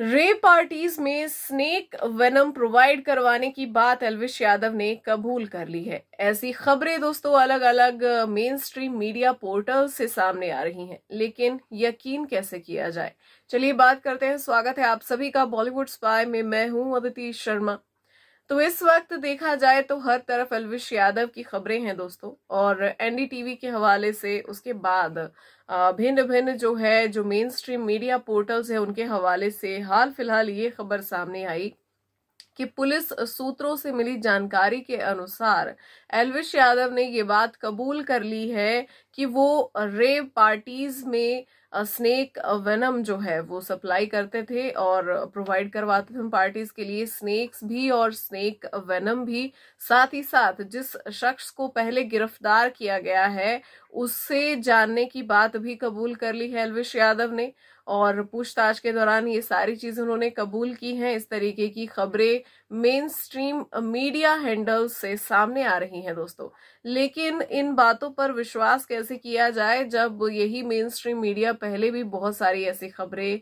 रे पार्टीज में snake venom provide करवाने की बात अलविश यादव ने कबूल कर ली है ऐसी खबरें दोस्तों अलग अलग मेन स्ट्रीम मीडिया पोर्टल से सामने आ रही हैं लेकिन यकीन कैसे किया जाए चलिए बात करते हैं स्वागत है आप सभी का बॉलीवुड स्पाई में मैं हूं अदिति शर्मा तो इस वक्त देखा जाए तो हर तरफ अलविश यादव की खबरें हैं दोस्तों और एनडीटीवी के हवाले से उसके बाद भिन्न भिन्न जो है जो मेन स्ट्रीम मीडिया पोर्टल्स हैं उनके हवाले से हाल फिलहाल ये खबर सामने आई कि पुलिस सूत्रों से मिली जानकारी के अनुसार एलविश यादव ने ये बात कबूल कर ली है कि वो रेव पार्टीज में स्नेक वेनम जो है वो सप्लाई करते थे और प्रोवाइड करवाते थे पार्टीज के लिए स्नेक्स भी और स्नेक वेनम भी साथ ही साथ जिस शख्स को पहले गिरफ्तार किया गया है उससे जानने की बात भी कबूल कर ली है अलविश यादव ने और पूछताछ के दौरान ये सारी चीज़ उन्होंने कबूल की हैं इस तरीके की खबरें मेन स्ट्रीम मीडिया हैंडल्स से सामने आ रही हैं दोस्तों लेकिन इन बातों पर विश्वास कैसे किया जाए जब यही मेन स्ट्रीम मीडिया पहले भी बहुत सारी ऐसी खबरें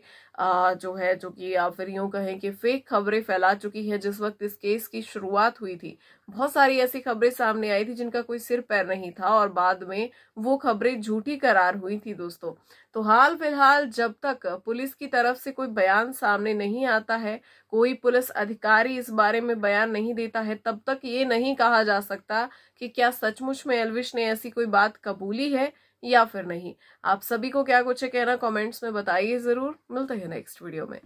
जो है जो कि आप फिर यूं कहें कि फेक खबरें फैला चुकी है जिस वक्त इस केस की शुरुआत हुई थी बहुत सारी ऐसी खबरें सामने आई थी जिनका कोई सिर पैर नहीं था और बाद में वो खबरें झूठी करार हुई थी दोस्तों तो हाल फिलहाल जब तक पुलिस की तरफ से कोई बयान सामने नहीं आता है कोई पुलिस अधिकारी इस बारे में बयान नहीं देता है तब तक ये नहीं कहा जा सकता कि क्या सचमुच में एलविश ने ऐसी कोई बात कबूली है या फिर नहीं आप सभी को क्या कुछ है कहना कमेंट्स में बताइए ज़रूर मिलते हैं नेक्स्ट वीडियो में